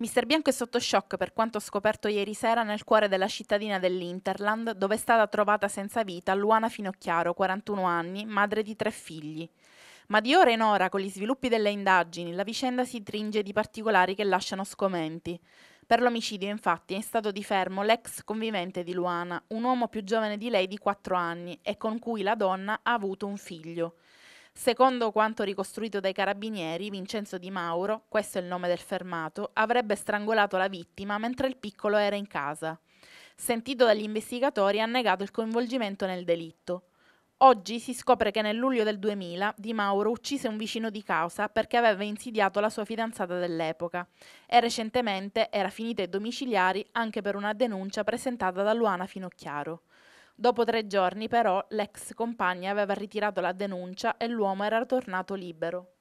Mister Bianco è sotto shock per quanto scoperto ieri sera nel cuore della cittadina dell'Interland, dove è stata trovata senza vita Luana Finocchiaro, 41 anni, madre di tre figli. Ma di ora in ora, con gli sviluppi delle indagini, la vicenda si tringe di particolari che lasciano scomenti. Per l'omicidio, infatti, è stato di fermo l'ex convivente di Luana, un uomo più giovane di lei di 4 anni e con cui la donna ha avuto un figlio. Secondo quanto ricostruito dai carabinieri, Vincenzo Di Mauro, questo è il nome del fermato, avrebbe strangolato la vittima mentre il piccolo era in casa. Sentito dagli investigatori, ha negato il coinvolgimento nel delitto. Oggi si scopre che nel luglio del 2000 Di Mauro uccise un vicino di causa perché aveva insidiato la sua fidanzata dell'epoca e recentemente era finita ai domiciliari anche per una denuncia presentata da Luana Finocchiaro. Dopo tre giorni però l'ex compagna aveva ritirato la denuncia e l'uomo era tornato libero.